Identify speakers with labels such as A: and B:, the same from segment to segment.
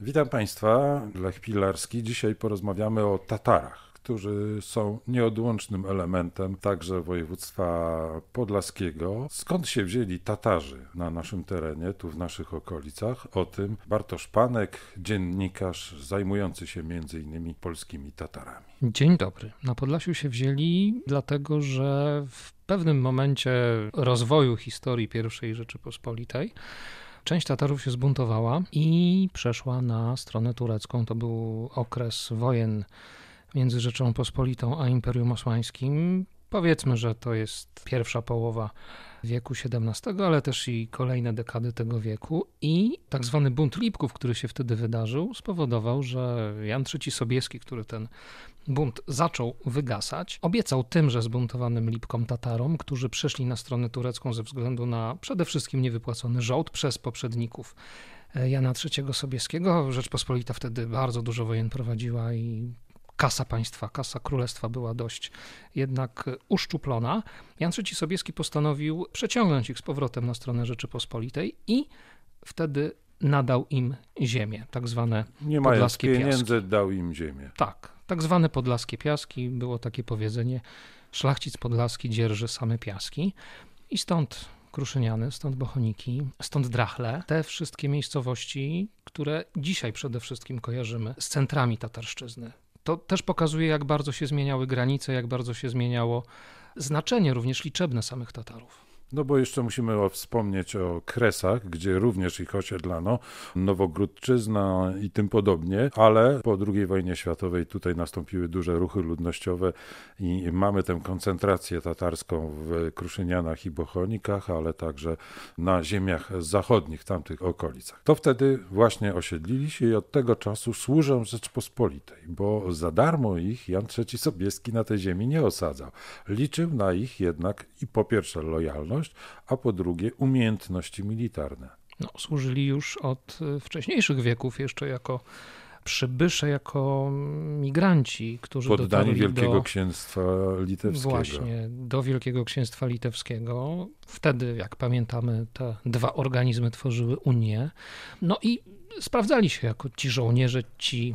A: Witam Państwa, Lech Pilarski. Dzisiaj porozmawiamy o Tatarach, którzy są nieodłącznym elementem także województwa podlaskiego. Skąd się wzięli Tatarzy na naszym terenie, tu w naszych okolicach? O tym Bartosz Panek, dziennikarz zajmujący się m.in. polskimi Tatarami. Dzień dobry.
B: Na Podlasiu się wzięli, dlatego że w pewnym momencie rozwoju historii I Rzeczypospolitej Część Tatarów się zbuntowała i przeszła na stronę turecką. To był okres wojen między Rzeczą Pospolitą a Imperium Osmańskim. Powiedzmy, że to jest pierwsza połowa wieku XVII, ale też i kolejne dekady tego wieku. I tak zwany bunt Lipków, który się wtedy wydarzył, spowodował, że Jan III Sobieski, który ten bunt zaczął wygasać, obiecał tymże zbuntowanym Lipkom Tatarom, którzy przyszli na stronę turecką ze względu na przede wszystkim niewypłacony żołd przez poprzedników. E, Jana III Sobieskiego. Rzeczpospolita wtedy bardzo dużo wojen prowadziła i kasa państwa, kasa królestwa była dość jednak uszczuplona. Jan III Sobieski postanowił przeciągnąć ich z powrotem na stronę Rzeczypospolitej i wtedy nadał im ziemię, tak zwane Nie podlaskie pieniędzy, dał im ziemię. Tak, tak zwane podlaskie piaski, było takie powiedzenie, szlachcic podlaski dzierży same piaski i stąd Kruszyniany, stąd Bochoniki, stąd Drachle, te wszystkie miejscowości, które dzisiaj przede wszystkim kojarzymy z centrami tatarszczyzny. To też pokazuje, jak bardzo się zmieniały granice, jak bardzo się zmieniało znaczenie również liczebne samych Tatarów.
A: No bo jeszcze musimy wspomnieć o Kresach, gdzie również ich osiedlano, Nowogródczyzna i tym podobnie, ale po II wojnie światowej tutaj nastąpiły duże ruchy ludnościowe i mamy tę koncentrację tatarską w Kruszynianach i Bochonikach, ale także na ziemiach zachodnich, tamtych okolicach. To wtedy właśnie osiedlili się i od tego czasu służą Rzeczpospolitej, bo za darmo ich Jan III Sobieski na tej ziemi nie osadzał. Liczył na ich jednak i po pierwsze lojalność, a po drugie umiejętności militarne.
B: No, służyli już od e, wcześniejszych wieków jeszcze jako przybysze, jako migranci, którzy Poddani Wielkiego do, Księstwa Litewskiego. Właśnie, do Wielkiego Księstwa Litewskiego. Wtedy, jak pamiętamy, te dwa organizmy tworzyły Unię. No i sprawdzali się jako ci żołnierze, ci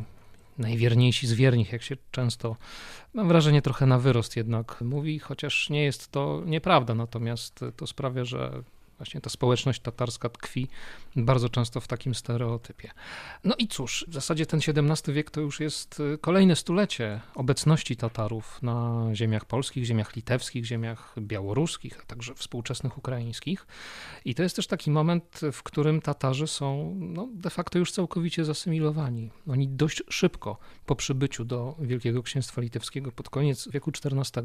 B: najwierniejsi z wiernich, jak się często, mam wrażenie, trochę na wyrost jednak mówi, chociaż nie jest to nieprawda, natomiast to sprawia, że Właśnie ta społeczność tatarska tkwi bardzo często w takim stereotypie. No i cóż, w zasadzie ten XVII wiek to już jest y, kolejne stulecie obecności Tatarów na ziemiach polskich, ziemiach litewskich, ziemiach białoruskich, a także współczesnych ukraińskich. I to jest też taki moment, w którym Tatarzy są no, de facto już całkowicie zasymilowani. Oni dość szybko po przybyciu do Wielkiego Księstwa Litewskiego pod koniec wieku XIV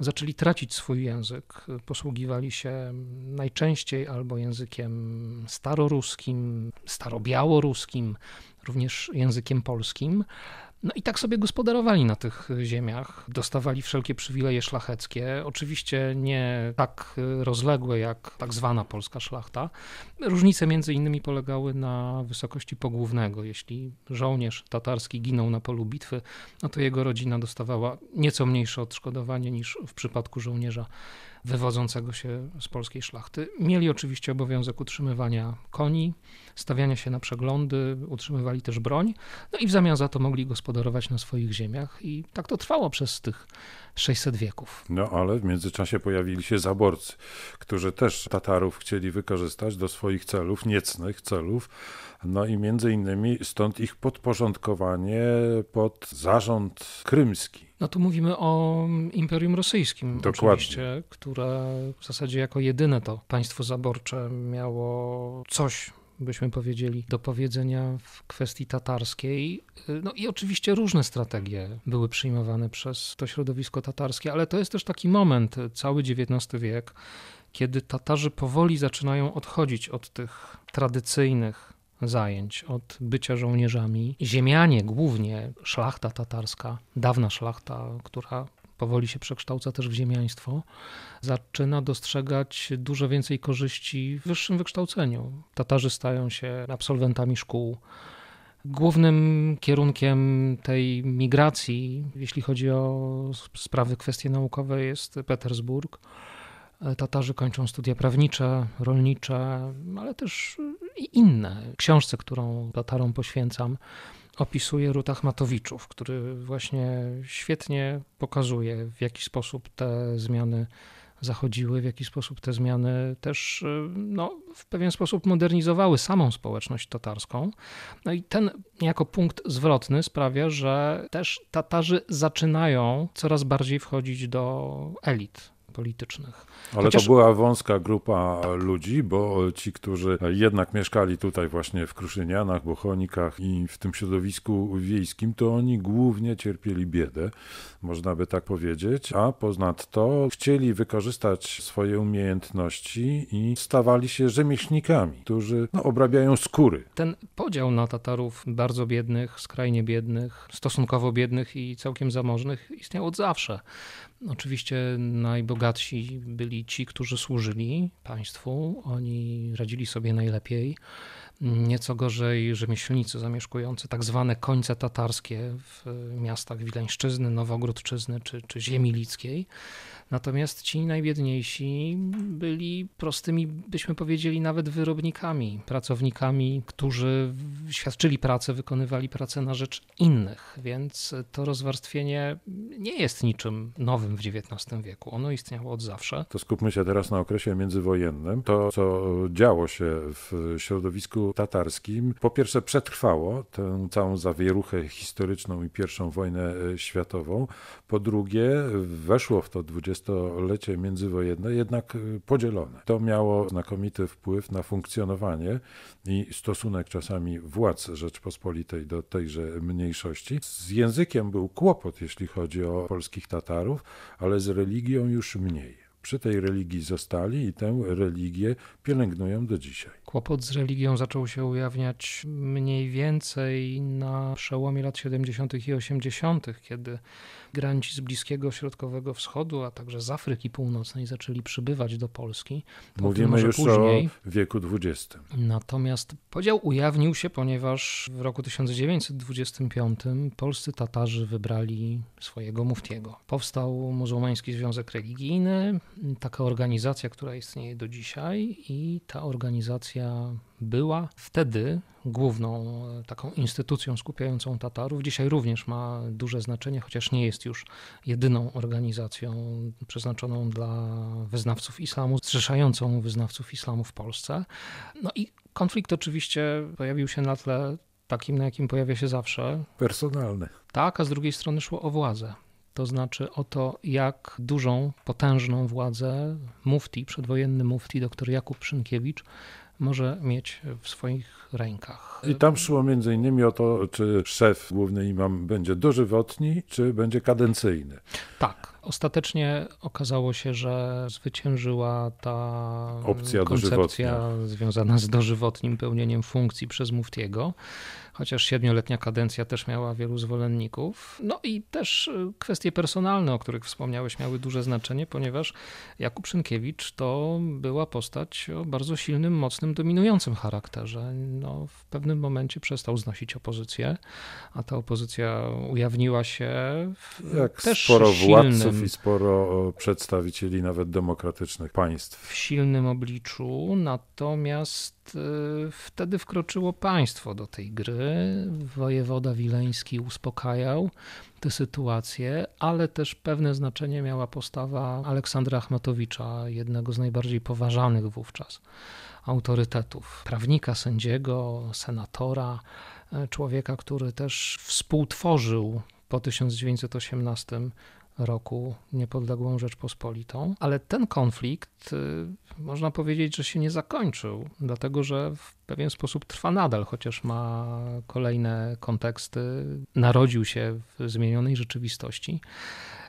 B: zaczęli tracić swój język. Posługiwali się najczęściej albo językiem staroruskim, starobiałoruskim, również językiem polskim. No i tak sobie gospodarowali na tych y, ziemiach, dostawali wszelkie przywileje szlacheckie, oczywiście nie tak y, rozległe jak tak zwana polska szlachta. Różnice między innymi polegały na wysokości pogłównego. Jeśli żołnierz tatarski ginął na polu bitwy, no to jego rodzina dostawała nieco mniejsze odszkodowanie niż w przypadku żołnierza wywodzącego się z polskiej szlachty. Mieli oczywiście obowiązek utrzymywania koni, stawiania się na przeglądy, utrzymywali też broń, no i w zamian za to mogli gospodarować na swoich ziemiach i tak to trwało przez tych
A: 600 wieków. No ale w międzyczasie pojawili się zaborcy, którzy też Tatarów chcieli wykorzystać do swoich celów, niecnych celów, no i między innymi stąd ich podporządkowanie pod zarząd krymski.
B: No tu mówimy o Imperium Rosyjskim Dokładnie. oczywiście, które w zasadzie jako jedyne to państwo zaborcze miało coś byśmy powiedzieli, do powiedzenia w kwestii tatarskiej. No i oczywiście różne strategie były przyjmowane przez to środowisko tatarskie, ale to jest też taki moment, cały XIX wiek, kiedy Tatarzy powoli zaczynają odchodzić od tych tradycyjnych zajęć, od bycia żołnierzami. Ziemianie głównie, szlachta tatarska, dawna szlachta, która powoli się przekształca też w ziemiaństwo, zaczyna dostrzegać dużo więcej korzyści w wyższym wykształceniu. Tatarzy stają się absolwentami szkół. Głównym kierunkiem tej migracji, jeśli chodzi o sprawy, kwestie naukowe, jest Petersburg Tatarzy kończą studia prawnicze, rolnicze, ale też i inne. Książce, którą Tatarom poświęcam, opisuje Ruta Matowiczów, który właśnie świetnie pokazuje, w jaki sposób te zmiany zachodziły, w jaki sposób te zmiany też no, w pewien sposób modernizowały samą społeczność tatarską. No i ten jako punkt zwrotny sprawia, że też Tatarzy zaczynają coraz bardziej wchodzić do elit politycznych. Ale Chociaż... to
A: była wąska grupa ludzi, bo ci, którzy jednak mieszkali tutaj właśnie w Kruszynianach, Bochonikach i w tym środowisku wiejskim, to oni głównie cierpieli biedę, można by tak powiedzieć, a ponadto chcieli wykorzystać swoje umiejętności i stawali się rzemieślnikami, którzy no, obrabiają skóry. Ten
B: podział na Tatarów bardzo biednych, skrajnie biednych, stosunkowo biednych i całkiem zamożnych istniał od zawsze. Oczywiście najbogatszych najbogatsi byli ci, którzy służyli państwu, oni radzili sobie najlepiej. Nieco gorzej rzemieślnicy zamieszkujący tak zwane końce tatarskie w miastach Wileńszczyzny, Nowogródczyzny czy, czy Ziemi Lickiej. Natomiast ci najbiedniejsi byli prostymi, byśmy powiedzieli, nawet wyrobnikami, pracownikami, którzy świadczyli pracę, wykonywali pracę na rzecz innych, więc to rozwarstwienie nie jest niczym nowym w XIX wieku. Ono istniało od zawsze.
A: To skupmy się teraz na okresie międzywojennym. To, co działo się w środowisku tatarskim, po pierwsze przetrwało tę całą zawieruchę historyczną i pierwszą wojnę e, światową. Po drugie, weszło w to XX dwudziestolecie międzywojenne, jednak y, podzielone. To miało znakomity wpływ na funkcjonowanie i stosunek czasami władz Rzeczpospolitej do tejże mniejszości. Z językiem był kłopot, jeśli chodzi o polskich Tatarów, ale z religią już mniej przy tej religii zostali i tę religię pielęgnują do dzisiaj.
B: Kłopot z religią zaczął się ujawniać mniej więcej na przełomie lat 70. i 80., kiedy imigranci z Bliskiego Środkowego Wschodu, a także z Afryki Północnej zaczęli przybywać do Polski. Mówimy już później.
A: o wieku XX.
B: Natomiast podział ujawnił się, ponieważ w roku 1925 polscy Tatarzy wybrali swojego muftiego. Powstał Muzułmański Związek Religijny, taka organizacja, która istnieje do dzisiaj i ta organizacja była wtedy główną e, taką instytucją skupiającą Tatarów. Dzisiaj również ma duże znaczenie, chociaż nie jest już jedyną organizacją przeznaczoną dla wyznawców islamu, zrzeszającą wyznawców islamu w Polsce. No i konflikt oczywiście pojawił się na tle takim, na jakim pojawia się zawsze. Personalny. Tak, a z drugiej strony szło o władzę to znaczy o to, jak dużą, potężną władzę mufti, przedwojenny mufti dr Jakub Szynkiewicz może mieć w swoich rękach.
A: I tam szło między innymi o to, czy szef główny imam będzie dożywotni, czy będzie kadencyjny.
B: Tak. Ostatecznie okazało się, że zwyciężyła ta Opcja koncepcja dożywotnia. związana z dożywotnim pełnieniem funkcji przez Muftiego chociaż siedmioletnia kadencja też miała wielu zwolenników. No i też e, kwestie personalne, o których wspomniałeś, miały duże znaczenie, ponieważ Jakub Szynkiewicz to była postać o bardzo silnym, mocnym, dominującym charakterze. No, w pewnym momencie przestał znosić opozycję, a ta opozycja ujawniła się w Jak też sporo silnym, władców i
A: sporo przedstawicieli nawet demokratycznych państw.
B: W silnym obliczu, natomiast Y, wtedy wkroczyło państwo do tej gry. Wojewoda wileński uspokajał tę sytuację, ale też pewne znaczenie miała postawa Aleksandra Achmatowicza, jednego z najbardziej poważanych wówczas autorytetów prawnika, sędziego, senatora, y, człowieka, który też współtworzył po 1918 roku niepodległą Rzeczpospolitą. Ale ten konflikt y, można powiedzieć, że się nie zakończył, dlatego że w pewien sposób trwa nadal, chociaż ma kolejne konteksty, narodził się w zmienionej rzeczywistości.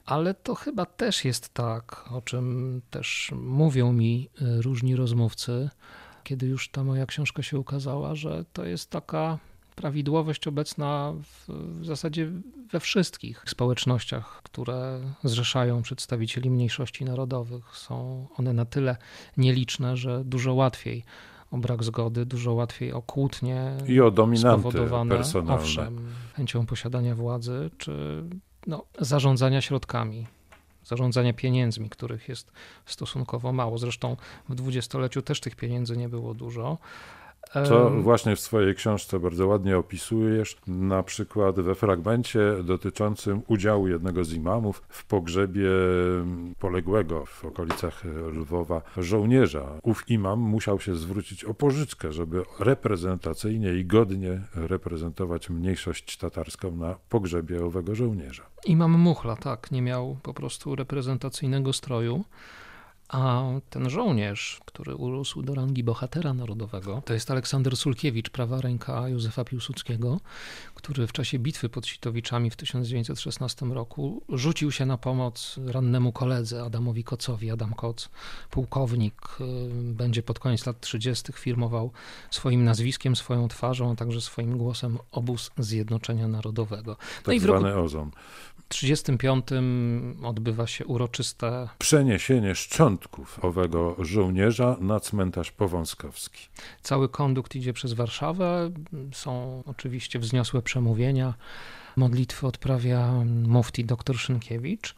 B: Ale to chyba też jest tak, o czym też mówią mi y, różni rozmówcy, kiedy już ta moja książka się ukazała, że to jest taka prawidłowość obecna w, w, zasadzie we wszystkich społecznościach, które zrzeszają przedstawicieli mniejszości narodowych. Są one na tyle nieliczne, że dużo łatwiej o brak zgody, dużo łatwiej o kłótnie i o dominanty personalne. Owszem, chęcią posiadania władzy czy no, zarządzania środkami zarządzania pieniędzmi, których jest stosunkowo mało. Zresztą w dwudziestoleciu też tych pieniędzy nie było dużo. To właśnie
A: w swojej książce bardzo ładnie opisujesz, na przykład we fragmencie dotyczącym udziału jednego z imamów w pogrzebie poległego w okolicach Lwowa żołnierza. Ów imam musiał się zwrócić o pożyczkę, żeby reprezentacyjnie i godnie reprezentować mniejszość tatarską na pogrzebie owego żołnierza.
B: Imam Muchla, tak, nie miał po prostu reprezentacyjnego stroju. A ten żołnierz, który urósł do rangi bohatera narodowego, to jest Aleksander Sulkiewicz, prawa ręka Józefa Piłsudskiego, który w czasie bitwy pod Sitowiczami w 1916 roku rzucił się na pomoc rannemu koledze Adamowi Kocowi. Adam Koc, pułkownik, y, będzie pod koniec lat 30. firmował swoim nazwiskiem, swoją twarzą, a także swoim głosem obóz Zjednoczenia Narodowego. No tak i w tak roku odbywa się uroczyste
A: przeniesienie szczątków owego żołnierza na cmentarz powązkowski.
B: Cały kondukt idzie przez Warszawę. Są oczywiście wzniosłe przemówienia, modlitwy odprawia mufti dr Szynkiewicz.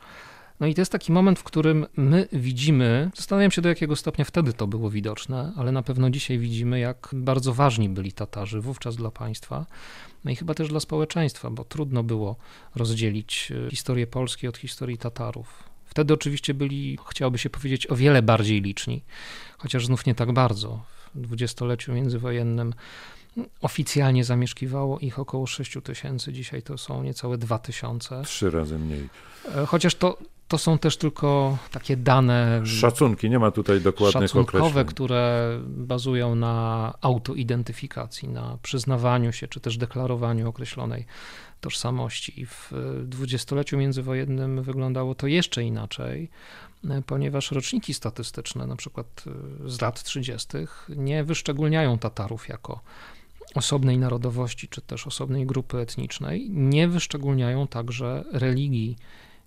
B: No i to jest taki moment, w którym my widzimy, zastanawiam się do jakiego stopnia wtedy to było widoczne, ale na pewno dzisiaj widzimy, jak bardzo ważni byli Tatarzy wówczas dla państwa, no i chyba też dla społeczeństwa, bo trudno było rozdzielić e, historię Polski od historii Tatarów. Wtedy oczywiście byli, chciałoby się powiedzieć, o wiele bardziej liczni, chociaż znów nie tak bardzo. W dwudziestoleciu międzywojennym Oficjalnie zamieszkiwało ich około 6 tysięcy, dzisiaj to są niecałe 2 tysiące. Trzy razy mniej. E, chociaż to, to są też tylko takie dane. Szacunki, nie ma tutaj dokładnych szacunkowe, określeń. które bazują na autoidentyfikacji, na przyznawaniu się czy też deklarowaniu określonej tożsamości. I w e, dwudziestoleciu międzywojennym wyglądało to jeszcze inaczej, e, ponieważ roczniki statystyczne, na przykład z lat 30., nie wyszczególniają Tatarów jako osobnej narodowości czy też osobnej grupy etnicznej, nie wyszczególniają także religii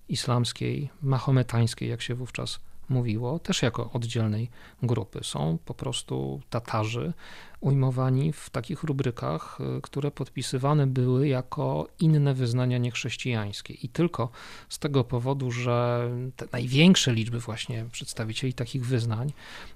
B: islamskiej, mahometańskiej, jak się wówczas mówiło, też jako oddzielnej grupy. Są po prostu Tatarzy ujmowani w takich rubrykach, y, które podpisywane były jako inne wyznania niechrześcijańskie. I tylko z tego powodu, że te największe liczby właśnie przedstawicieli takich wyznań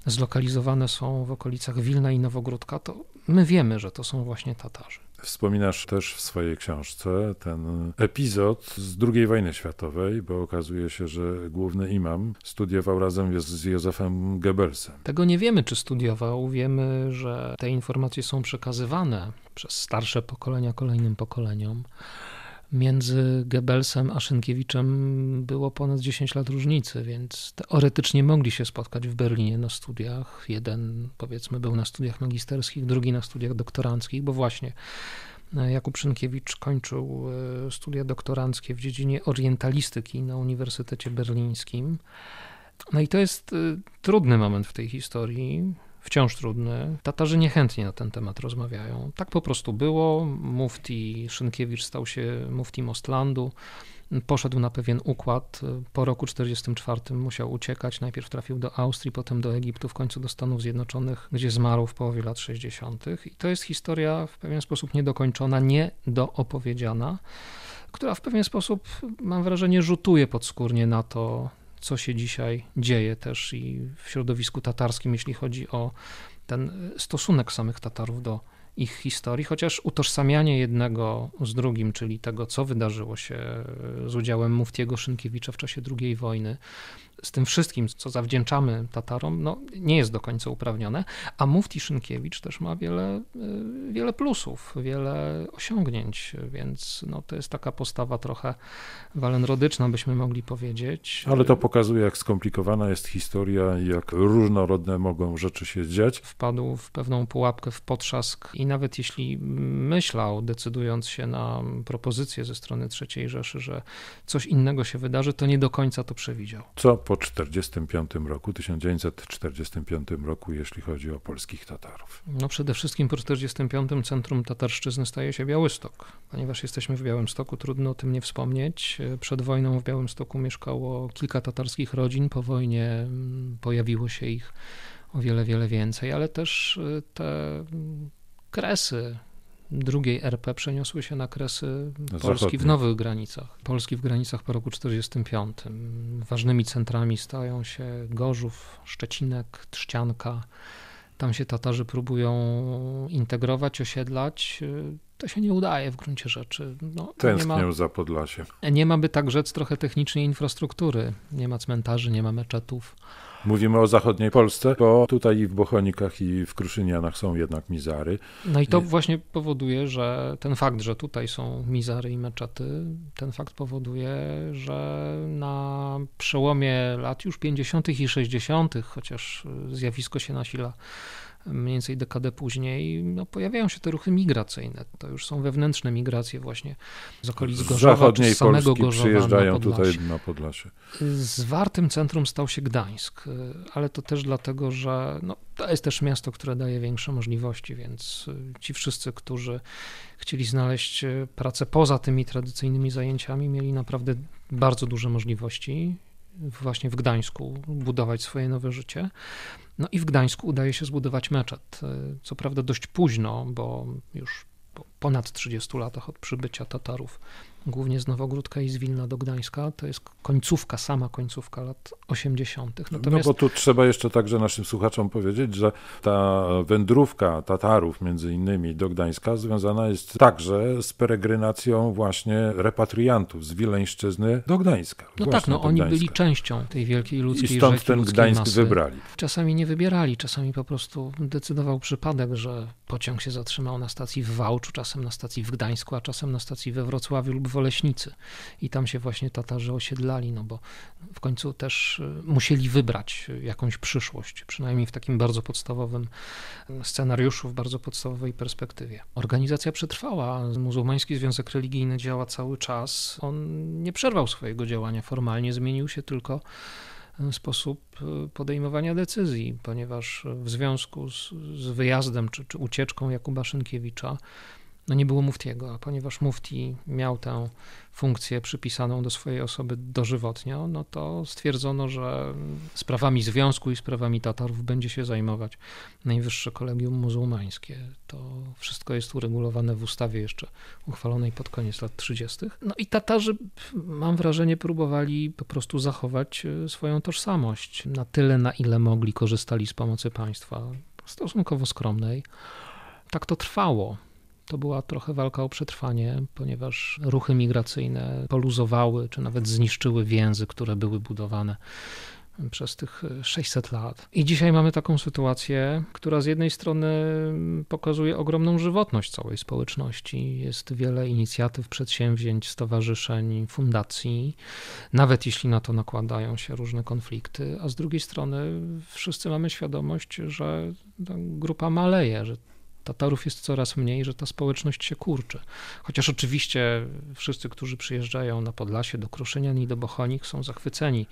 B: zlokalizowane są w okolicach Wilna i Nowogródka, to my wiemy, że to są właśnie Tatarzy.
A: Wspominasz też w swojej książce ten epizod z II wojny światowej, bo okazuje się, że główny imam studiował razem z Józefem Goebbelsem.
B: Tego nie wiemy, czy studiował. Wiemy, że te informacje są przekazywane przez starsze pokolenia kolejnym pokoleniom między Goebbelsem a Szynkiewiczem było ponad 10 lat różnicy, więc teoretycznie mogli się spotkać w Berlinie na studiach. Jeden, powiedzmy, był na studiach magisterskich, drugi na studiach doktoranckich, bo właśnie e, Jakub Szynkiewicz kończył e, studia doktoranckie w dziedzinie orientalistyki na Uniwersytecie Berlińskim. No i to jest e, trudny moment w tej historii, wciąż trudny. Tatarzy niechętnie na ten temat rozmawiają. Tak po prostu było. Mufti Szynkiewicz stał się Mufti Mostlandu poszedł na pewien układ. Po roku 1944 musiał uciekać. Najpierw trafił do Austrii, potem do Egiptu, w końcu do Stanów Zjednoczonych, gdzie zmarł w połowie lat 60. I to jest historia w pewien sposób niedokończona, niedoopowiedziana, która w pewien sposób, mam wrażenie, rzutuje podskórnie na to, co się dzisiaj dzieje też i w środowisku tatarskim, jeśli chodzi o ten stosunek samych Tatarów do ich historii, chociaż utożsamianie jednego z drugim, czyli tego, co wydarzyło się z udziałem Muftiego Szynkiewicza w czasie II wojny, z tym wszystkim, co zawdzięczamy Tatarom, no, nie jest do końca uprawnione, a Mufti Szynkiewicz też ma wiele, y, wiele plusów, wiele osiągnięć, więc no, to jest taka postawa trochę walenrodyczna, byśmy mogli powiedzieć.
A: Ale to pokazuje, jak skomplikowana jest historia i jak różnorodne mogą rzeczy się dziać. Wpadł
B: w pewną pułapkę, w potrzask i nawet jeśli myślał, decydując się na propozycję ze strony III Rzeszy, że coś innego się wydarzy, to nie do końca to przewidział.
A: Co po 45 roku, 1945 roku, jeśli chodzi o polskich Tatarów?
B: No przede wszystkim po 1945 centrum tatarszczyzny staje się Białystok. Ponieważ jesteśmy w Białymstoku, trudno o tym nie wspomnieć. Przed wojną w Białymstoku mieszkało kilka tatarskich rodzin, po wojnie mm, pojawiło się ich o wiele, wiele więcej, ale też y, te mm, kresy drugiej RP przeniosły się na kresy Polski Zachodnie. w nowych granicach. Polski w granicach po roku 45. Ważnymi centrami stają się Gorzów, Szczecinek, Trzcianka. Tam się Tatarzy próbują integrować, osiedlać to się nie udaje w gruncie rzeczy. No, Tęsknię nie ma, za Podlasie. Nie ma by tak rzec trochę technicznej infrastruktury. Nie ma cmentarzy, nie ma meczetów.
A: Mówimy o zachodniej Polsce, bo tutaj i w Bochonikach i w Kruszynianach są jednak mizary.
B: No i to właśnie powoduje, że ten fakt, że tutaj są mizary i meczety, ten fakt powoduje, że na przełomie lat już 50. i 60., chociaż zjawisko się nasila mniej więcej dekadę później, no, pojawiają się te ruchy migracyjne. To już są wewnętrzne migracje właśnie z okolic Gorzowa, z zachodniej z samego Polski Gorzowa przyjeżdżają na tutaj na Podlasie. Zwartym centrum stał się Gdańsk, ale to też dlatego, że no, to jest też miasto, które daje większe możliwości, więc y, ci wszyscy, którzy chcieli znaleźć y, pracę poza tymi tradycyjnymi zajęciami, mieli naprawdę bardzo duże możliwości właśnie w Gdańsku budować swoje nowe życie. No i w Gdańsku udaje się zbudować meczet. Y, co prawda dość późno, bo już ponad 30 latach od przybycia Tatarów głównie z Nowogródka i z Wilna do Gdańska. To jest końcówka, sama końcówka lat 80. No Natomiast... No bo tu
A: trzeba jeszcze także naszym słuchaczom powiedzieć, że ta wędrówka Tatarów między innymi do Gdańska związana jest także z peregrinacją właśnie repatriantów z Wileńszczyzny do Gdańska. No tak, no oni byli częścią tej wielkiej ludzkiej I stąd rzeki, ten Gdańsk masy. wybrali.
B: Czasami nie wybierali, czasami po prostu decydował przypadek, że pociąg się zatrzymał na stacji w Wałczu, czasem na stacji w Gdańsku, a czasem na stacji we Wrocławiu lub w Królestwo Leśnicy. I tam się właśnie Tatarzy osiedlali, no bo w końcu też y, musieli wybrać y, jakąś przyszłość, przynajmniej w takim bardzo podstawowym y, scenariuszu, w bardzo podstawowej perspektywie. Organizacja przetrwała. Muzułmański Związek Religijny działa cały czas. On nie przerwał swojego działania formalnie, zmienił się tylko sposób podejmowania decyzji, ponieważ w związku z, z wyjazdem czy, czy ucieczką Jakuba Szynkiewicza no nie było Muftiego, a ponieważ Mufti miał tę funkcję przypisaną do swojej osoby dożywotnio, no to stwierdzono, że sprawami związku i sprawami Tatarów będzie się zajmować Najwyższe Kolegium Muzułmańskie. To wszystko jest uregulowane w ustawie jeszcze uchwalonej pod koniec lat 30. No i Tatarzy, mam wrażenie, próbowali po prostu zachować e, swoją tożsamość na tyle, na ile mogli, korzystali z pomocy państwa, stosunkowo skromnej. Tak to trwało to była trochę walka o przetrwanie, ponieważ ruchy migracyjne poluzowały czy nawet zniszczyły więzy, które były budowane przez tych 600 lat. I dzisiaj mamy taką sytuację, która z jednej strony pokazuje ogromną żywotność całej społeczności. Jest wiele inicjatyw, przedsięwzięć, stowarzyszeń, fundacji, nawet jeśli na to nakładają się różne konflikty, a z drugiej strony wszyscy mamy świadomość, że ta grupa maleje, że Tatarów jest coraz mniej, że ta społeczność się kurczy. Chociaż oczywiście wszyscy, którzy przyjeżdżają na Podlasie do Kruszenia i do Bochonik są zachwyceni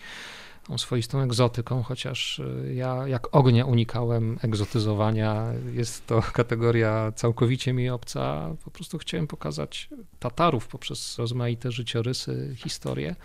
B: tą swoistą egzotyką, chociaż e, ja jak ognia unikałem egzotyzowania. Jest to kategoria całkowicie mi obca. Po prostu chciałem pokazać Tatarów poprzez rozmaite życiorysy, historie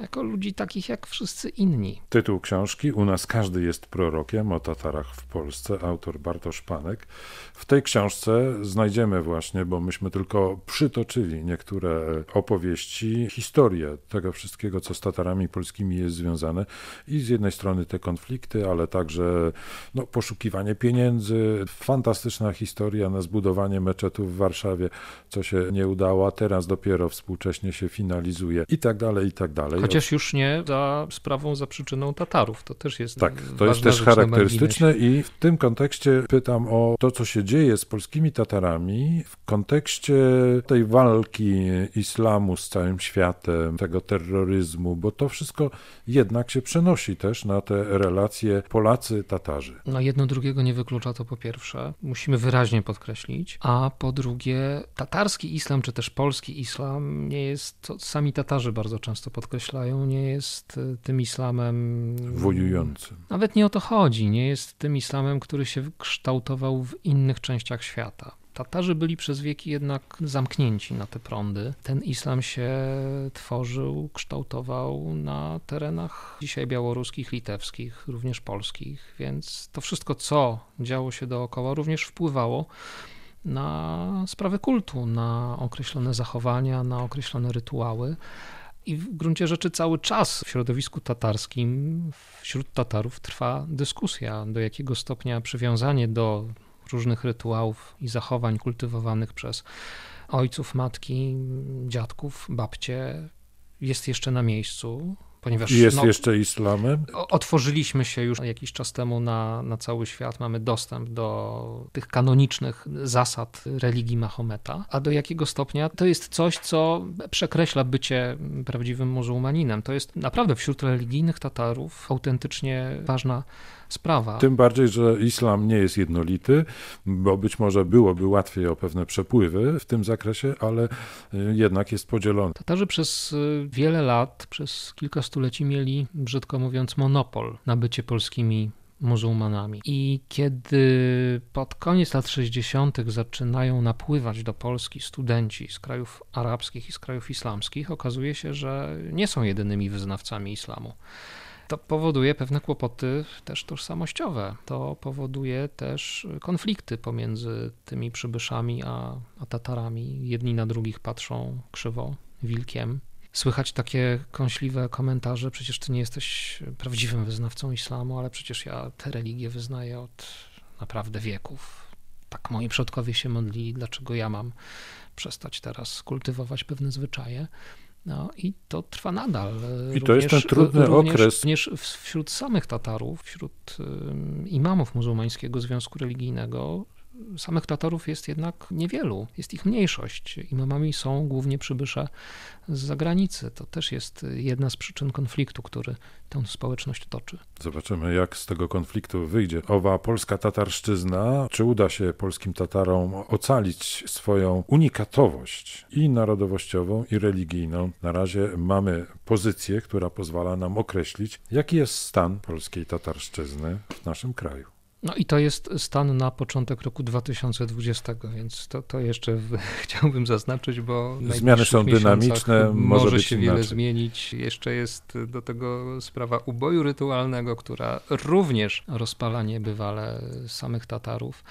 B: jako ludzi takich jak wszyscy inni.
A: Tytuł książki U nas każdy jest prorokiem o Tatarach w Polsce, autor Bartosz Panek. W tej książce znajdziemy właśnie, bo myśmy tylko przytoczyli niektóre opowieści, historię tego wszystkiego, co z Tatarami polskimi jest związane i z jednej strony te konflikty, ale także no, poszukiwanie pieniędzy, fantastyczna historia na zbudowanie meczetu w Warszawie, co się nie udało, a teraz dopiero współcześnie się finalizuje i tak dalej, i tak dalej. Chociaż
B: już nie za sprawą, za przyczyną Tatarów. To też jest Tak, to jest też charakterystyczne
A: i w tym kontekście pytam o to, co się dzieje z polskimi Tatarami w kontekście tej walki islamu z całym światem, tego terroryzmu, bo to wszystko jednak się przenosi też na te relacje Polacy-Tatarzy.
B: No jedno drugiego nie wyklucza, to po pierwsze. Musimy wyraźnie podkreślić. A po drugie, tatarski islam, czy też polski islam nie jest, to sami Tatarzy bardzo często podkreślają, nie jest e, tym islamem wojującym. Nawet nie o to chodzi. Nie jest tym islamem, który się kształtował w innych częściach świata. Tatarzy byli przez wieki jednak zamknięci na te prądy. Ten islam się tworzył, kształtował na terenach dzisiaj białoruskich, litewskich, również polskich, więc to wszystko, co działo się dookoła, również wpływało na sprawy kultu, na określone zachowania, na określone rytuały. I w gruncie rzeczy cały czas w środowisku tatarskim, wśród Tatarów trwa dyskusja, do jakiego stopnia przywiązanie do różnych rytuałów i zachowań kultywowanych przez ojców, matki, dziadków, babcie jest jeszcze na miejscu, ponieważ jest no, jeszcze islamem. Otworzyliśmy się już jakiś czas temu na, na cały świat, mamy dostęp do tych kanonicznych zasad religii Mahometa, a do jakiego stopnia to jest coś, co przekreśla bycie prawdziwym muzułmaninem. To jest naprawdę wśród religijnych Tatarów autentycznie ważna sprawa. Tym
A: bardziej, że islam nie jest jednolity, bo być może byłoby łatwiej o pewne przepływy w tym zakresie, ale y, jednak jest podzielony.
B: Tatarzy przez y, wiele lat, przez kilka stuleci mieli, brzydko mówiąc, monopol na bycie polskimi muzułmanami. I kiedy pod koniec lat 60. zaczynają napływać do Polski studenci z krajów arabskich i z krajów islamskich, okazuje się, że nie są jedynymi wyznawcami islamu to powoduje pewne kłopoty też tożsamościowe. To powoduje też konflikty pomiędzy tymi przybyszami a, a Tatarami. Jedni na drugich patrzą krzywo, wilkiem. Słychać takie kąśliwe komentarze, przecież ty nie jesteś prawdziwym wyznawcą islamu, ale przecież ja tę religię wyznaję od naprawdę wieków. Tak moi przodkowie się modlili, dlaczego ja mam przestać teraz kultywować pewne zwyczaje? No i to trwa nadal. E, I również, to jest ten e, trudny również, okres. Również wśród samych Tatarów, wśród imamów muzułmańskiego związku religijnego samych Tatarów jest jednak niewielu, jest ich mniejszość. Imamami są głównie przybysze z zagranicy. To też jest jedna z przyczyn konfliktu, który tę społeczność toczy.
A: Zobaczymy, jak z tego konfliktu wyjdzie owa polska tatarszczyzna. Czy uda się polskim Tatarom ocalić swoją unikatowość i narodowościową, i religijną? Na razie mamy pozycję, która pozwala nam określić, jaki jest stan polskiej tatarszczyzny w naszym kraju.
B: No i to jest stan na początek roku 2020, więc to, to jeszcze w, chciałbym zaznaczyć, bo zmiany są dynamiczne, może, może się inaczej. wiele zmienić. Jeszcze jest do tego sprawa uboju rytualnego, która również rozpala niebywale samych Tatarów.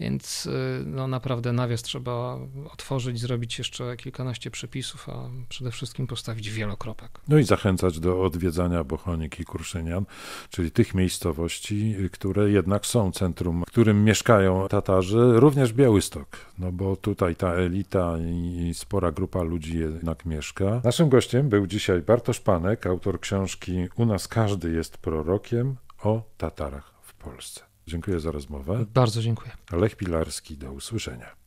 B: Więc y, no, naprawdę nawias trzeba otworzyć, zrobić jeszcze kilkanaście przepisów, a przede wszystkim postawić wielokropek.
A: No i zachęcać do odwiedzania Bochonik i Kurszynian, czyli tych miejscowości, które jednak są centrum, w którym mieszkają Tatarzy, również Białystok, no bo tutaj ta elita i spora grupa ludzi jednak mieszka. Naszym gościem był dzisiaj Bartosz Panek, autor książki U nas każdy jest prorokiem o Tatarach w Polsce. Dziękuję za rozmowę. Bardzo dziękuję. Lech Pilarski, do usłyszenia.